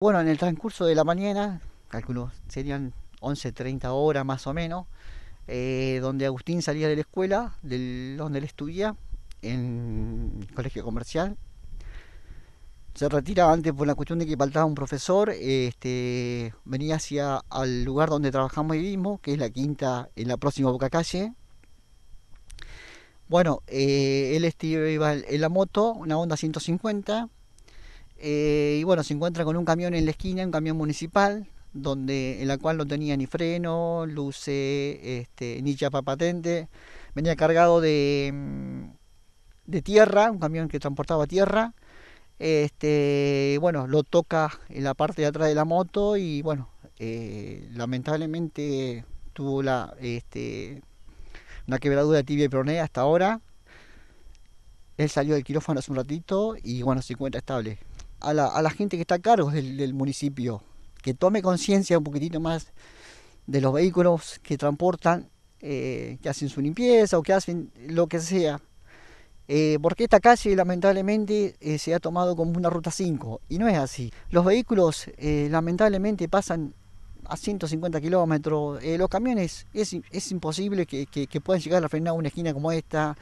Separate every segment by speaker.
Speaker 1: Bueno, en el transcurso de la mañana, calculo, serían 11.30 horas más o menos, eh, donde Agustín salía de la escuela, donde él estudia, en el colegio comercial. Se retiraba antes por la cuestión de que faltaba un profesor, este, venía hacia al lugar donde trabajamos y mismo que es la quinta en la próxima Boca Calle. Bueno, eh, él iba en la moto, una Honda 150, eh, y bueno, se encuentra con un camión en la esquina, un camión municipal, donde en la cual no tenía ni freno, luces, este, ni chapa patente. Venía cargado de, mm, de tierra, un camión que transportaba tierra. Este, bueno, lo toca en la parte de atrás de la moto y bueno, eh, lamentablemente tuvo la, este, una quebradura de tibia y hasta ahora. Él salió del quirófano hace un ratito y bueno, se encuentra estable a la, gente que está a cargo del, municipio, que tome conciencia un poquitito más de los vehículos que transportan, eh, que hacen su limpieza o que hacen lo que sea. Eh, porque esta calle lamentablemente eh, se ha tomado como una ruta 5 y no es así. Los vehículos lamentablemente pasan a 150 kilómetros, los camiones es, imposible que, que, puedan llegar a frenar una esquina como esta.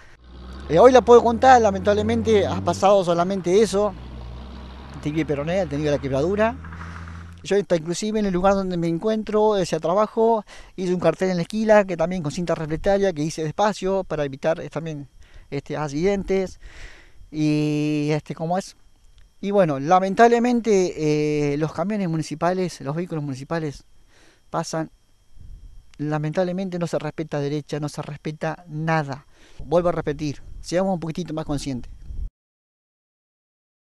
Speaker 1: hoy la puedo contar, lamentablemente ha pasado solamente eso, tibia y peroné, tenido la quebradura. Yo está inclusive en el lugar donde me encuentro, ese trabajo, hice un cartel en la esquina que también con cinta reflectaria que hice despacio para evitar eh, también este, accidentes y este como es. Y bueno, lamentablemente eh, los camiones municipales, los vehículos municipales pasan, lamentablemente no se respeta derecha, no se respeta nada. Vuelvo a repetir, seamos un poquitito más conscientes.